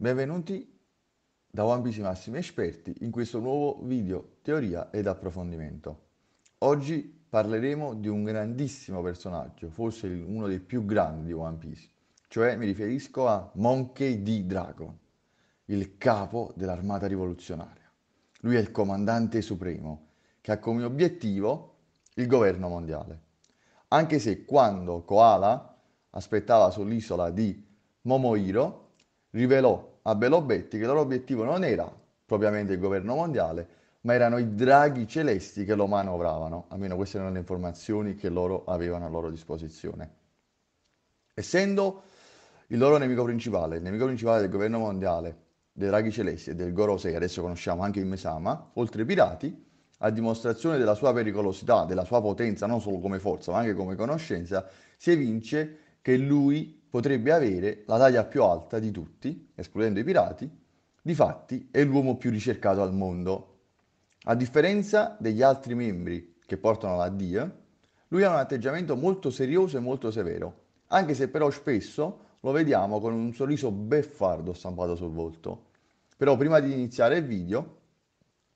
Benvenuti da One Piece Massimi Esperti in questo nuovo video teoria ed approfondimento. Oggi parleremo di un grandissimo personaggio, forse uno dei più grandi di One Piece, cioè mi riferisco a Monkey D. Dragon, il capo dell'armata rivoluzionaria. Lui è il comandante supremo che ha come obiettivo il governo mondiale. Anche se quando Koala aspettava sull'isola di Momohiro, rivelò a Belobetti che il loro obiettivo non era propriamente il governo mondiale, ma erano i draghi celesti che lo manovravano, almeno queste erano le informazioni che loro avevano a loro disposizione. Essendo il loro nemico principale, il nemico principale del governo mondiale, dei draghi celesti e del Gorosei, adesso conosciamo anche il Mesama, oltre ai pirati, a dimostrazione della sua pericolosità, della sua potenza, non solo come forza, ma anche come conoscenza, si evince che lui potrebbe avere la taglia più alta di tutti, escludendo i pirati, difatti è l'uomo più ricercato al mondo. A differenza degli altri membri che portano la D, lui ha un atteggiamento molto serioso e molto severo, anche se però spesso lo vediamo con un sorriso beffardo stampato sul volto. Però prima di iniziare il video,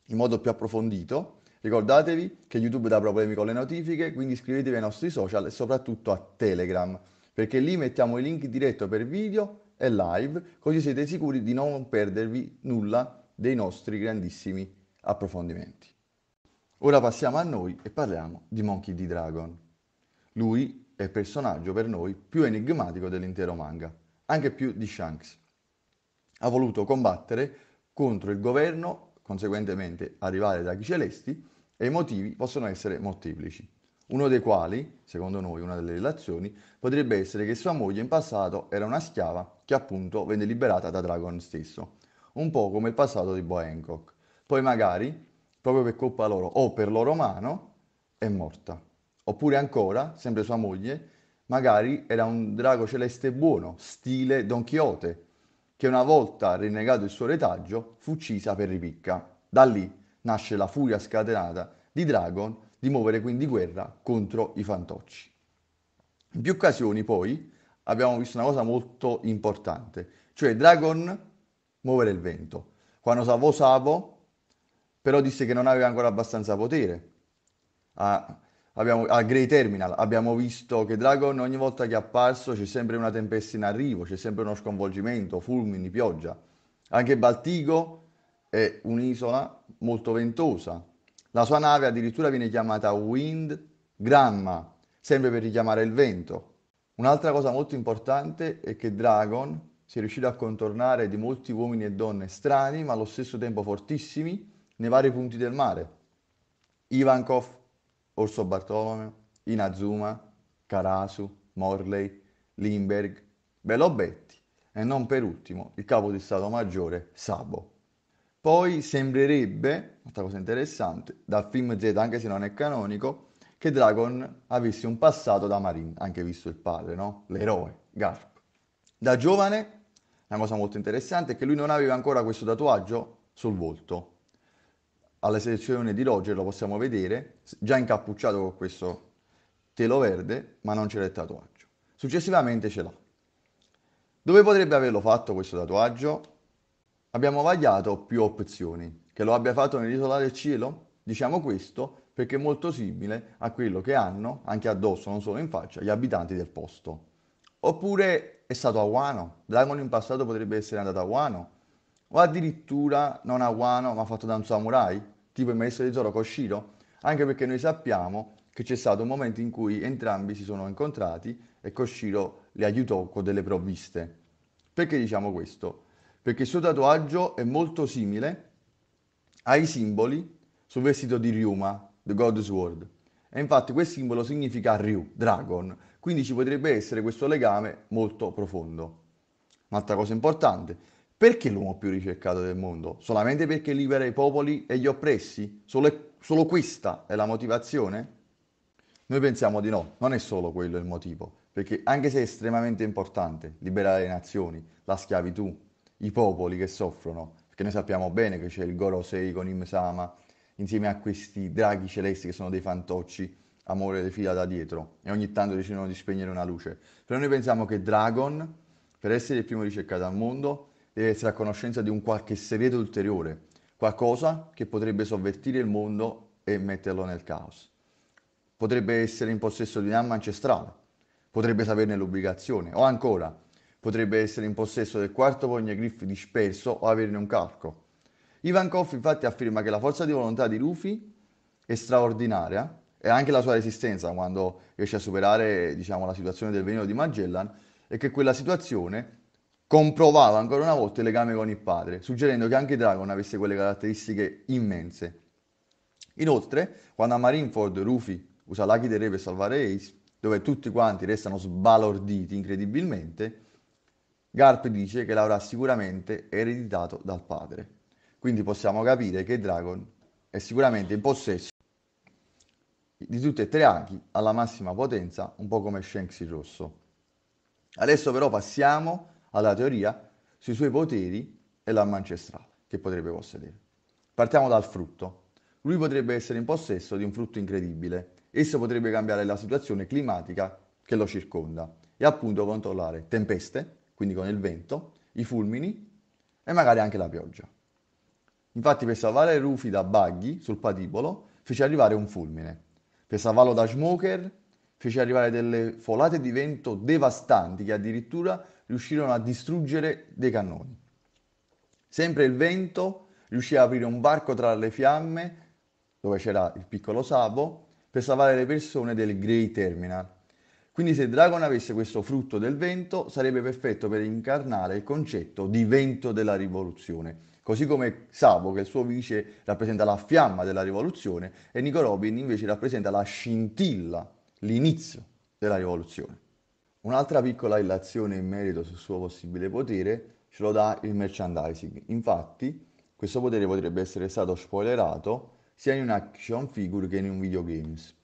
in modo più approfondito, ricordatevi che YouTube dà problemi con le notifiche, quindi iscrivetevi ai nostri social e soprattutto a Telegram perché lì mettiamo i link diretto per video e live, così siete sicuri di non perdervi nulla dei nostri grandissimi approfondimenti. Ora passiamo a noi e parliamo di Monkey D. Dragon. Lui è il personaggio per noi più enigmatico dell'intero manga, anche più di Shanks. Ha voluto combattere contro il governo, conseguentemente arrivare dai celesti, e i motivi possono essere molteplici uno dei quali, secondo noi una delle relazioni, potrebbe essere che sua moglie in passato era una schiava che appunto venne liberata da Dragon stesso, un po' come il passato di Boa Hancock. Poi magari, proprio per colpa loro o per loro mano, è morta. Oppure ancora, sempre sua moglie, magari era un drago celeste buono, stile Don Quixote, che una volta rinnegato il suo retaggio fu uccisa per ripicca. Da lì nasce la furia scatenata di Dragon di muovere quindi guerra contro i fantocci. In più occasioni poi abbiamo visto una cosa molto importante, cioè Dragon muovere il vento. Quando Savo Savo però disse che non aveva ancora abbastanza potere. A, ah, abbiamo, a Grey Terminal abbiamo visto che Dragon ogni volta che è apparso c'è sempre una tempesta in arrivo, c'è sempre uno sconvolgimento, fulmini, pioggia. Anche Baltigo è un'isola molto ventosa, la sua nave addirittura viene chiamata Wind Gramma, sempre per richiamare il vento. Un'altra cosa molto importante è che Dragon si è riuscito a contornare di molti uomini e donne strani, ma allo stesso tempo fortissimi, nei vari punti del mare. Ivankov, Orso Bartolomeo, Inazuma, Karasu, Morley, Lindbergh, Belobetti e non per ultimo il capo di Stato Maggiore Sabo. Poi sembrerebbe, questa cosa interessante, dal film Z, anche se non è canonico, che Dragon avesse un passato da Marin, anche visto il padre, no? L'eroe, Garp. Da giovane, una cosa molto interessante è che lui non aveva ancora questo tatuaggio sul volto. Alla selezione di Roger lo possiamo vedere, già incappucciato con questo telo verde, ma non c'era il tatuaggio. Successivamente ce l'ha. Dove potrebbe averlo fatto questo tatuaggio? Abbiamo vagliato più opzioni. Che lo abbia fatto nell'isola del cielo? Diciamo questo perché è molto simile a quello che hanno, anche addosso, non solo in faccia, gli abitanti del posto. Oppure è stato a Wano. Dragon in passato potrebbe essere andato a Wano. O addirittura non a Wano, ma fatto da un samurai, tipo il maestro di Zoro Koshiro. Anche perché noi sappiamo che c'è stato un momento in cui entrambi si sono incontrati e Koshiro li aiutò con delle provviste. Perché diciamo questo? perché il suo tatuaggio è molto simile ai simboli sul vestito di Ryuma, The God Sword. E infatti quel simbolo significa Ryu, Dragon, quindi ci potrebbe essere questo legame molto profondo. Un'altra cosa importante, perché l'uomo più ricercato del mondo? Solamente perché libera i popoli e gli oppressi? Solo, solo questa è la motivazione? Noi pensiamo di no, non è solo quello il motivo, perché anche se è estremamente importante liberare le nazioni, la schiavitù, i popoli che soffrono, perché noi sappiamo bene che c'è il Gorosei con Imsama, insieme a questi draghi celesti che sono dei fantocci a muovere le fila da dietro e ogni tanto decidono di spegnere una luce. Però noi pensiamo che Dragon, per essere il primo ricercato al mondo, deve essere a conoscenza di un qualche segreto ulteriore, qualcosa che potrebbe sovvertire il mondo e metterlo nel caos. Potrebbe essere in possesso di un'arma ancestrale, potrebbe saperne l'ubicazione, o ancora Potrebbe essere in possesso del quarto Vognagriff disperso o averne un calco. Ivankov infatti afferma che la forza di volontà di Rufy è straordinaria e anche la sua resistenza quando riesce a superare diciamo, la situazione del veleno di Magellan e che quella situazione comprovava ancora una volta il legame con il padre, suggerendo che anche Dragon avesse quelle caratteristiche immense. Inoltre, quando a Marineford Rufy usa l'Aki del Re per salvare Ace, dove tutti quanti restano sbalorditi incredibilmente, Garp dice che l'avrà sicuramente ereditato dal padre. Quindi possiamo capire che Dragon è sicuramente in possesso di tutti e tre archi alla massima potenza, un po' come Shanks il rosso. Adesso però passiamo alla teoria sui suoi poteri e l'arma ancestrale che potrebbe possedere. Partiamo dal frutto. Lui potrebbe essere in possesso di un frutto incredibile. Esso potrebbe cambiare la situazione climatica che lo circonda e appunto controllare tempeste, quindi con il vento, i fulmini e magari anche la pioggia. Infatti per salvare Rufy da Buggy sul patibolo fece arrivare un fulmine, per salvarlo da Smoker fece arrivare delle folate di vento devastanti che addirittura riuscirono a distruggere dei cannoni. Sempre il vento riuscì a aprire un barco tra le fiamme dove c'era il piccolo Sabo per salvare le persone del Grey Terminal quindi se Dragon avesse questo frutto del vento, sarebbe perfetto per incarnare il concetto di vento della rivoluzione. Così come Savo, che il suo vice, rappresenta la fiamma della rivoluzione, e Nico Robin invece rappresenta la scintilla, l'inizio della rivoluzione. Un'altra piccola illazione in merito sul suo possibile potere ce lo dà il merchandising. Infatti, questo potere potrebbe essere stato spoilerato sia in un action figure che in un videogames.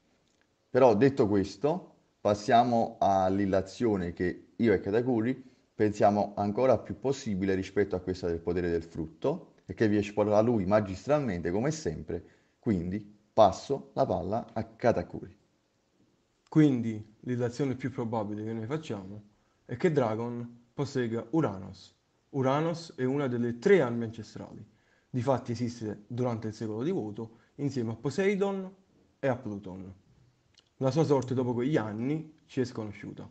Però detto questo, Passiamo all'illazione che io e Katakuri pensiamo ancora più possibile rispetto a questa del potere del frutto e che vi esplora lui magistralmente come sempre, quindi passo la palla a Katakuri. Quindi l'illazione più probabile che noi facciamo è che Dragon possegga Uranus. Uranus è una delle tre armi ancestrali. Difatti esiste durante il secolo di Voto insieme a Poseidon e a Pluton. La sua sorte dopo quegli anni ci è sconosciuta.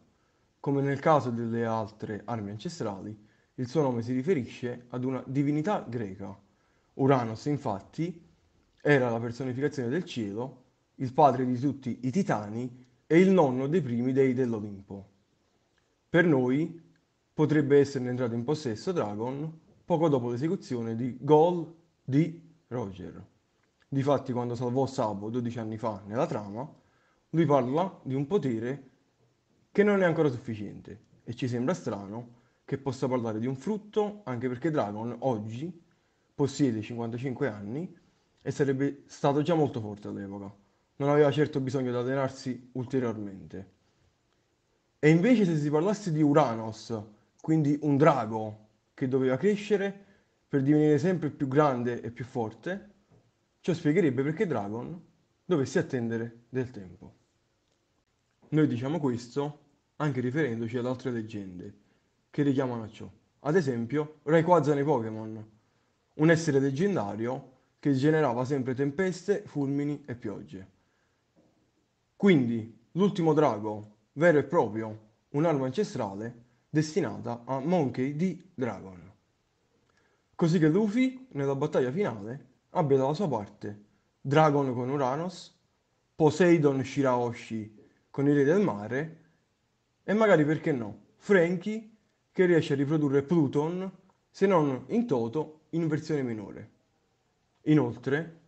Come nel caso delle altre armi ancestrali, il suo nome si riferisce ad una divinità greca. Uranus, infatti, era la personificazione del cielo, il padre di tutti i titani e il nonno dei primi dei dell'Olimpo. Per noi potrebbe esserne entrato in possesso Dragon poco dopo l'esecuzione di Gol di Roger. Difatti, quando salvò Sabo 12 anni fa nella trama, lui parla di un potere che non è ancora sufficiente e ci sembra strano che possa parlare di un frutto anche perché Dragon oggi possiede 55 anni e sarebbe stato già molto forte all'epoca. Non aveva certo bisogno di allenarsi ulteriormente. E invece se si parlasse di Uranus, quindi un drago che doveva crescere per divenire sempre più grande e più forte, ciò spiegherebbe perché Dragon dovesse attendere del tempo. Noi diciamo questo anche riferendoci ad altre leggende che richiamano a ciò. Ad esempio, Rayquaza nei Pokémon, un essere leggendario che generava sempre tempeste, fulmini e piogge. Quindi, l'ultimo drago, vero e proprio, un'arma ancestrale destinata a Monkey D. Dragon. Così che Luffy, nella battaglia finale, abbia dalla sua parte Dragon con Uranus, Poseidon Shiraoshi con i re del mare e magari perché no, Franky che riesce a riprodurre Pluton se non in toto in versione minore. Inoltre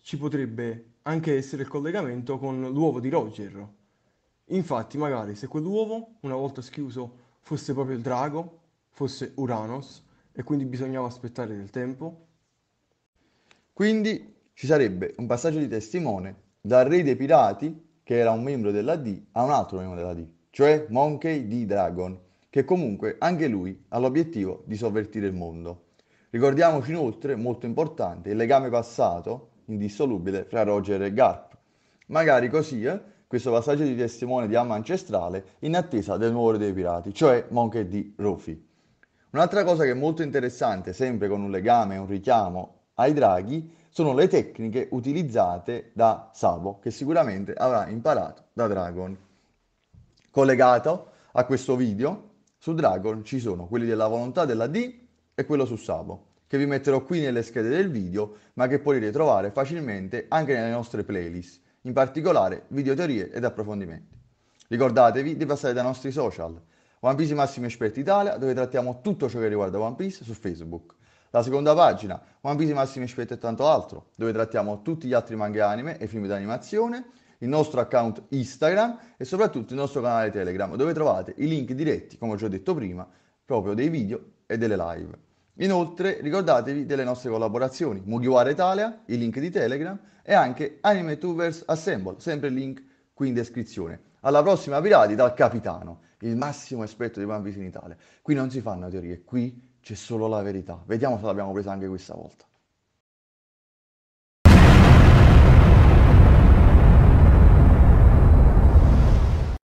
ci potrebbe anche essere il collegamento con l'uovo di Roger. Infatti magari se quell'uovo una volta schiuso fosse proprio il drago, fosse Uranus e quindi bisognava aspettare del tempo. Quindi ci sarebbe un passaggio di testimone dal re dei pirati che era un membro della D, a un altro membro della D, cioè Monkey D. Dragon, che comunque anche lui ha l'obiettivo di sovvertire il mondo. Ricordiamoci inoltre, molto importante, il legame passato indissolubile fra Roger e Garp. Magari così, eh, questo passaggio di testimone di Amma ancestrale in attesa del nuovo re dei pirati, cioè Monkey D. Rufy. Un'altra cosa che è molto interessante, sempre con un legame e un richiamo ai draghi, sono le tecniche utilizzate da Savo, che sicuramente avrà imparato da Dragon. Collegato a questo video, su Dragon ci sono quelli della volontà della D e quello su Savo, che vi metterò qui nelle schede del video, ma che potete trovare facilmente anche nelle nostre playlist, in particolare video teorie ed approfondimenti. Ricordatevi di passare dai nostri social, One Piece Massimo Esperti Italia, dove trattiamo tutto ciò che riguarda One Piece su Facebook. La seconda pagina, One Piece Massimo Aspetti e tanto altro, dove trattiamo tutti gli altri manga anime e film d'animazione, il nostro account Instagram e soprattutto il nostro canale Telegram, dove trovate i link diretti, come ho già detto prima, proprio dei video e delle live. Inoltre ricordatevi delle nostre collaborazioni, Mugiwara Italia, il link di Telegram e anche Anime Tuvers Assemble, sempre il link qui in descrizione. Alla prossima pirati dal capitano, il massimo esperto di One Piece in Italia. Qui non si fanno teorie, qui c'è solo la verità. Vediamo se l'abbiamo presa anche questa volta.